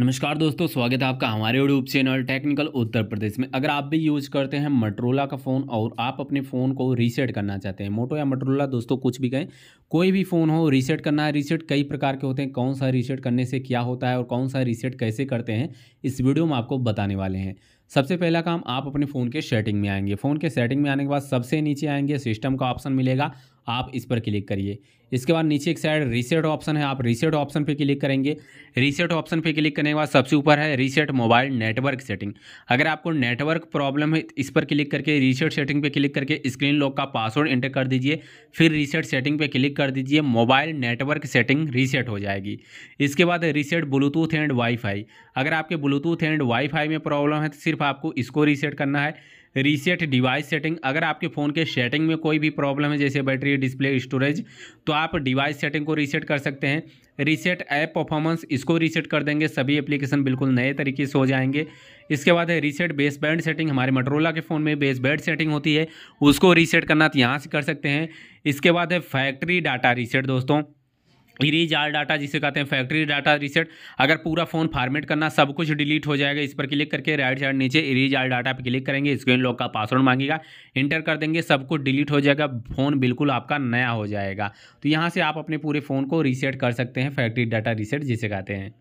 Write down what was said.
नमस्कार दोस्तों स्वागत है आपका हमारे YouTube channel Technical Uttar Pradesh में अगर आप भी यूज करते हैं मटरोला का फ़ोन और आप अपने फ़ोन को रीसेट करना चाहते हैं मोटो या मटरोला दोस्तों कुछ भी कहें कोई भी फ़ोन हो रीसेट करना है रीसेट कई प्रकार के होते हैं कौन सा रीसेट करने से क्या होता है और कौन सा रीसेट कैसे करते हैं इस वीडियो में आपको बताने वाले हैं सबसे पहला काम आप अपने फ़ोन के सेटिंग में आएंगे फ़ोन के सेटिंग में आने के बाद सबसे नीचे आएंगे सिस्टम का ऑप्शन मिलेगा आप इस पर क्लिक करिए इसके बाद नीचे एक साइड रीसेट ऑप्शन है आप रीसेट ऑप्शन पे क्लिक करेंगे रीसेट ऑप्शन पे क्लिक करने के बाद सबसे ऊपर है रीसेट मोबाइल नेटवर्क सेटिंग अगर आपको नेटवर्क प्रॉब्लम है इस पर क्लिक करके रीसेट सेटिंग पे क्लिक करके स्क्रीन लॉक का पासवर्ड एंटर कर दीजिए फिर रीसेट सेटिंग पर क्लिक कर दीजिए मोबाइल नेटवर्क सेटिंग रीसेट हो जाएगी इसके बाद रीसेट ब्लूटूथ एंड वाईफाई अगर आपके ब्लूटूथ एंड वाईफाई में प्रॉब्लम है तो सिर्फ आपको इसको रीसेट करना है रीसेट डिवाइस सेटिंग अगर आपके फ़ोन के सेटिंग में कोई भी प्रॉब्लम है जैसे बैटरी डिस्प्ले स्टोरेज तो आप डिवाइस सेटिंग को रीसेट कर सकते हैं रीसेट ऐप परफॉर्मेंस इसको रीसेट कर देंगे सभी एप्लीकेशन बिल्कुल नए तरीके से हो जाएंगे इसके बाद है रीसेट बेस बैंड सेटिंग हमारे मटरोला के फ़ोन में बेस बैंड सेटिंग होती है उसको रीसेट करना तो यहाँ से कर सकते हैं इसके बाद है फैक्ट्री डाटा रीसेट दोस्तों इरेज आर डाटा जिसे कहते हैं फैक्ट्री डाटा रिसेट अगर पूरा फोन फॉर्मेट करना सब कुछ डिलीट हो जाएगा इस पर क्लिक करके राइट साइड नीचे इरेज आर डाटा पर क्लिक करेंगे स्क्रीन लॉक का पासवर्ड मांगेगा इंटर कर देंगे सब कुछ डिलीट हो जाएगा फ़ोन बिल्कुल आपका नया हो जाएगा तो यहाँ से आप अपने पूरे फ़ोन को रीसेट कर सकते हैं फैक्ट्री डाटा रीसेट जिसे कहते हैं